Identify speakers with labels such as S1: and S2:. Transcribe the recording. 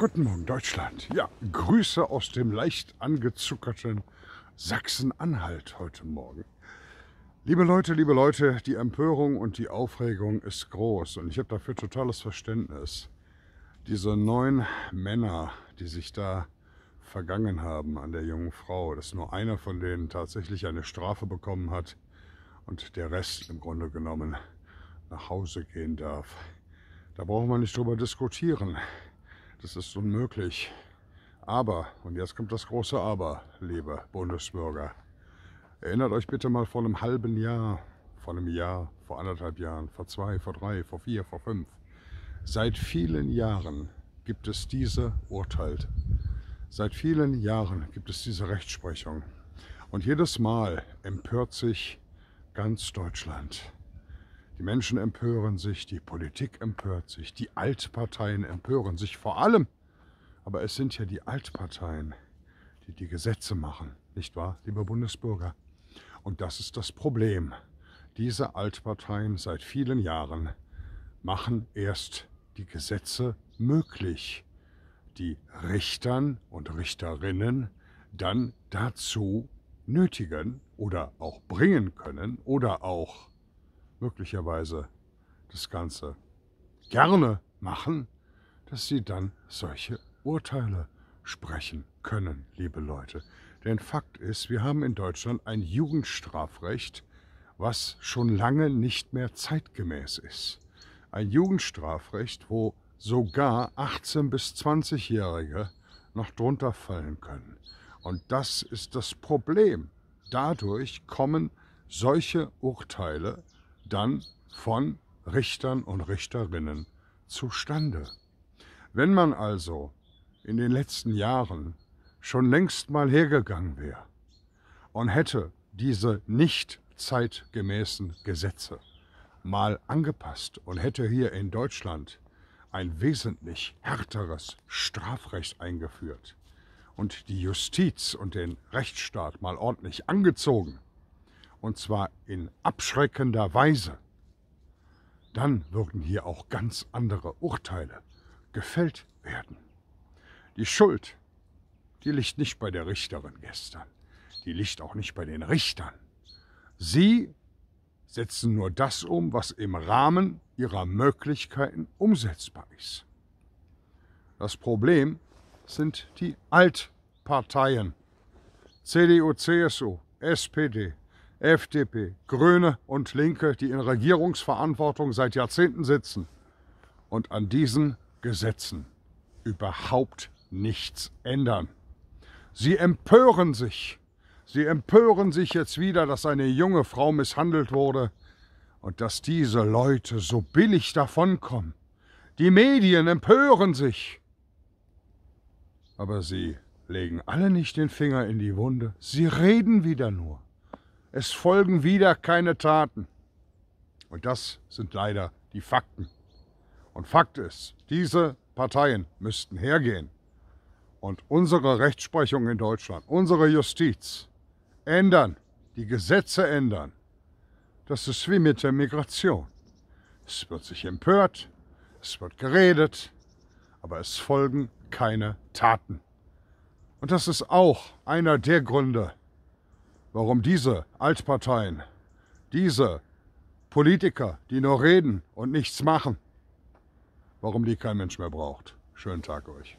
S1: Guten Morgen Deutschland. Ja, Grüße aus dem leicht angezuckerten Sachsen-Anhalt heute Morgen. Liebe Leute, liebe Leute, die Empörung und die Aufregung ist groß und ich habe dafür totales Verständnis. Diese neun Männer, die sich da vergangen haben an der jungen Frau, dass nur einer von denen tatsächlich eine Strafe bekommen hat und der Rest im Grunde genommen nach Hause gehen darf. Da brauchen wir nicht drüber diskutieren. Das ist unmöglich. Aber, und jetzt kommt das große Aber, liebe Bundesbürger, erinnert euch bitte mal vor einem halben Jahr, vor einem Jahr, vor anderthalb Jahren, vor zwei, vor drei, vor vier, vor fünf. Seit vielen Jahren gibt es diese Urteil. Seit vielen Jahren gibt es diese Rechtsprechung. Und jedes Mal empört sich ganz Deutschland. Die Menschen empören sich, die Politik empört sich, die Altparteien empören sich vor allem. Aber es sind ja die Altparteien, die die Gesetze machen, nicht wahr, liebe Bundesbürger? Und das ist das Problem. Diese Altparteien seit vielen Jahren machen erst die Gesetze möglich, die Richtern und Richterinnen dann dazu nötigen oder auch bringen können oder auch möglicherweise das Ganze gerne machen, dass sie dann solche Urteile sprechen können, liebe Leute. Denn Fakt ist, wir haben in Deutschland ein Jugendstrafrecht, was schon lange nicht mehr zeitgemäß ist. Ein Jugendstrafrecht, wo sogar 18- bis 20-Jährige noch drunter fallen können. Und das ist das Problem. Dadurch kommen solche Urteile dann von Richtern und Richterinnen zustande. Wenn man also in den letzten Jahren schon längst mal hergegangen wäre und hätte diese nicht zeitgemäßen Gesetze mal angepasst und hätte hier in Deutschland ein wesentlich härteres Strafrecht eingeführt und die Justiz und den Rechtsstaat mal ordentlich angezogen, und zwar in abschreckender Weise, dann würden hier auch ganz andere Urteile gefällt werden. Die Schuld, die liegt nicht bei der Richterin gestern, die liegt auch nicht bei den Richtern. Sie setzen nur das um, was im Rahmen ihrer Möglichkeiten umsetzbar ist. Das Problem sind die Altparteien. CDU, CSU, SPD, FDP, Grüne und Linke, die in Regierungsverantwortung seit Jahrzehnten sitzen und an diesen Gesetzen überhaupt nichts ändern. Sie empören sich. Sie empören sich jetzt wieder, dass eine junge Frau misshandelt wurde und dass diese Leute so billig davonkommen. Die Medien empören sich. Aber sie legen alle nicht den Finger in die Wunde. Sie reden wieder nur. Es folgen wieder keine Taten. Und das sind leider die Fakten. Und Fakt ist, diese Parteien müssten hergehen und unsere Rechtsprechung in Deutschland, unsere Justiz ändern, die Gesetze ändern. Das ist wie mit der Migration. Es wird sich empört, es wird geredet, aber es folgen keine Taten. Und das ist auch einer der Gründe, warum diese Altparteien, diese Politiker, die nur reden und nichts machen, warum die kein Mensch mehr braucht. Schönen Tag euch.